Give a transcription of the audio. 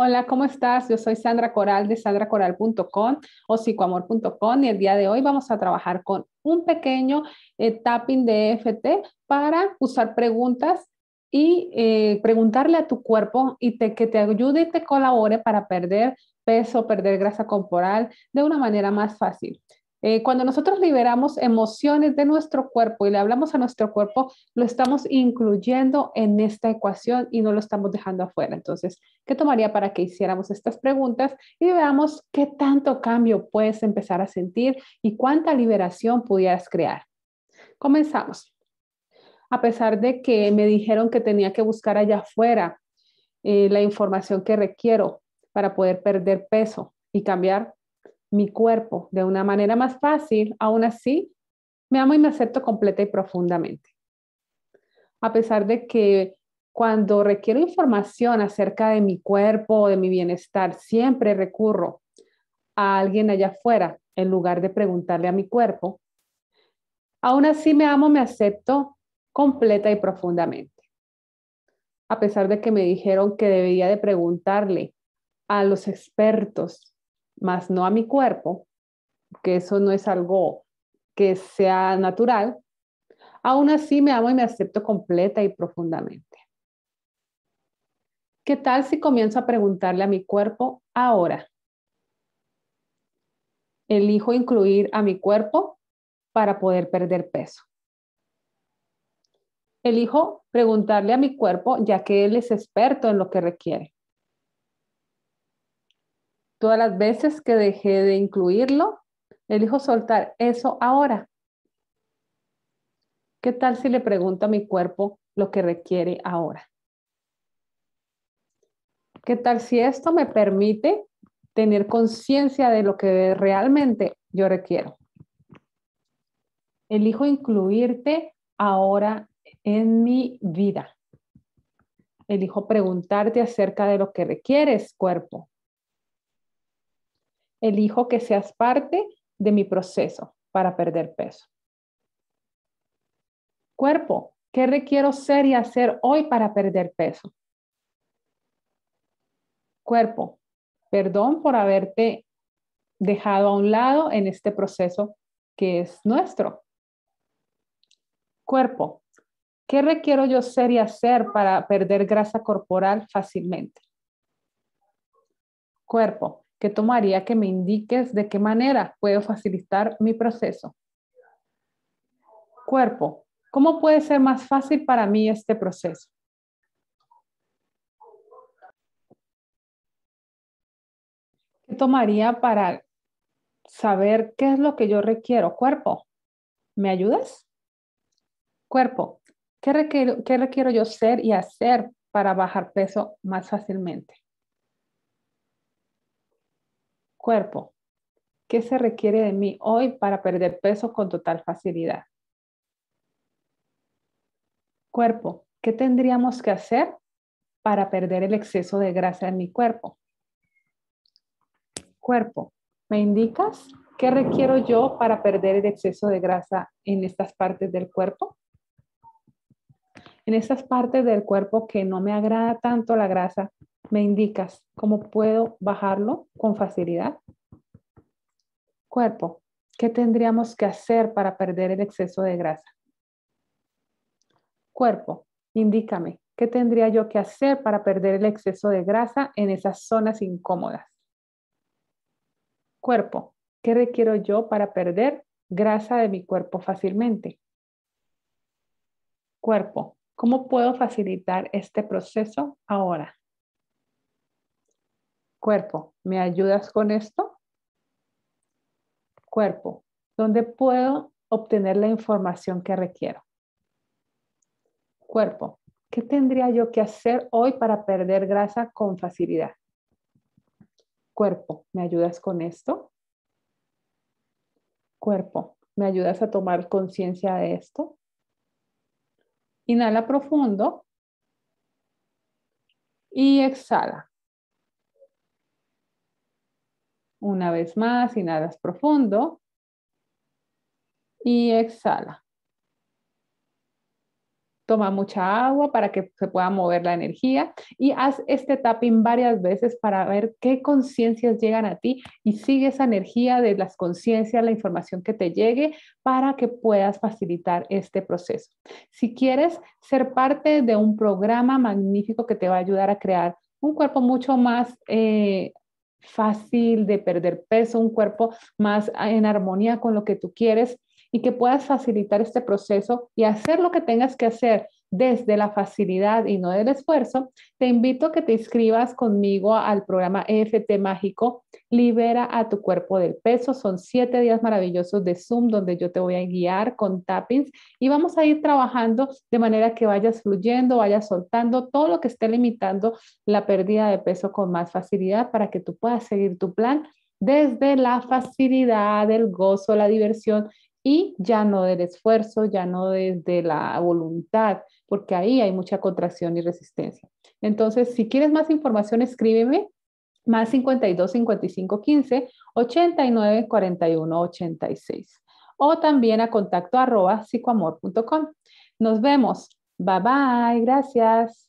Hola, ¿cómo estás? Yo soy Sandra Coral de sandracoral.com o psicoamor.com y el día de hoy vamos a trabajar con un pequeño eh, tapping de EFT para usar preguntas y eh, preguntarle a tu cuerpo y te, que te ayude y te colabore para perder peso, perder grasa corporal de una manera más fácil. Eh, cuando nosotros liberamos emociones de nuestro cuerpo y le hablamos a nuestro cuerpo, lo estamos incluyendo en esta ecuación y no lo estamos dejando afuera. Entonces, ¿qué tomaría para que hiciéramos estas preguntas y veamos qué tanto cambio puedes empezar a sentir y cuánta liberación pudieras crear? Comenzamos. A pesar de que me dijeron que tenía que buscar allá afuera eh, la información que requiero para poder perder peso y cambiar mi cuerpo de una manera más fácil, aún así, me amo y me acepto completa y profundamente. A pesar de que cuando requiero información acerca de mi cuerpo, o de mi bienestar, siempre recurro a alguien allá afuera en lugar de preguntarle a mi cuerpo. Aún así me amo, me acepto completa y profundamente. A pesar de que me dijeron que debía de preguntarle a los expertos más no a mi cuerpo, que eso no es algo que sea natural, aún así me amo y me acepto completa y profundamente. ¿Qué tal si comienzo a preguntarle a mi cuerpo ahora? Elijo incluir a mi cuerpo para poder perder peso. Elijo preguntarle a mi cuerpo ya que él es experto en lo que requiere. Todas las veces que dejé de incluirlo, elijo soltar eso ahora. ¿Qué tal si le pregunto a mi cuerpo lo que requiere ahora? ¿Qué tal si esto me permite tener conciencia de lo que realmente yo requiero? Elijo incluirte ahora en mi vida. Elijo preguntarte acerca de lo que requieres, cuerpo elijo que seas parte de mi proceso para perder peso. Cuerpo, ¿qué requiero ser y hacer hoy para perder peso? Cuerpo, perdón por haberte dejado a un lado en este proceso que es nuestro. Cuerpo, ¿qué requiero yo ser y hacer para perder grasa corporal fácilmente? Cuerpo, ¿Qué tomaría que me indiques de qué manera puedo facilitar mi proceso. Cuerpo, ¿cómo puede ser más fácil para mí este proceso? ¿Qué tomaría para saber qué es lo que yo requiero? Cuerpo, ¿me ayudas? Cuerpo, ¿qué requiero, qué requiero yo ser y hacer para bajar peso más fácilmente? Cuerpo, ¿qué se requiere de mí hoy para perder peso con total facilidad? Cuerpo, ¿qué tendríamos que hacer para perder el exceso de grasa en mi cuerpo? Cuerpo, ¿me indicas qué requiero yo para perder el exceso de grasa en estas partes del cuerpo? En estas partes del cuerpo que no me agrada tanto la grasa, ¿Me indicas cómo puedo bajarlo con facilidad? Cuerpo, ¿qué tendríamos que hacer para perder el exceso de grasa? Cuerpo, indícame, ¿qué tendría yo que hacer para perder el exceso de grasa en esas zonas incómodas? Cuerpo, ¿qué requiero yo para perder grasa de mi cuerpo fácilmente? Cuerpo, ¿cómo puedo facilitar este proceso ahora? Cuerpo, ¿me ayudas con esto? Cuerpo, ¿dónde puedo obtener la información que requiero? Cuerpo, ¿qué tendría yo que hacer hoy para perder grasa con facilidad? Cuerpo, ¿me ayudas con esto? Cuerpo, ¿me ayudas a tomar conciencia de esto? Inhala profundo y exhala. Una vez más, inhalas profundo y exhala. Toma mucha agua para que se pueda mover la energía y haz este tapping varias veces para ver qué conciencias llegan a ti y sigue esa energía de las conciencias, la información que te llegue para que puedas facilitar este proceso. Si quieres ser parte de un programa magnífico que te va a ayudar a crear un cuerpo mucho más eh, fácil de perder peso, un cuerpo más en armonía con lo que tú quieres y que puedas facilitar este proceso y hacer lo que tengas que hacer desde la facilidad y no del esfuerzo, te invito a que te inscribas conmigo al programa EFT Mágico, Libera a tu cuerpo del peso. Son siete días maravillosos de Zoom donde yo te voy a guiar con tappings y vamos a ir trabajando de manera que vayas fluyendo, vayas soltando todo lo que esté limitando la pérdida de peso con más facilidad para que tú puedas seguir tu plan desde la facilidad, el gozo, la diversión y ya no del esfuerzo, ya no desde la voluntad, porque ahí hay mucha contracción y resistencia. Entonces, si quieres más información, escríbeme más 52 55 15 89 41 86 o también a contacto arroba psicoamor.com. Nos vemos. Bye bye. Gracias.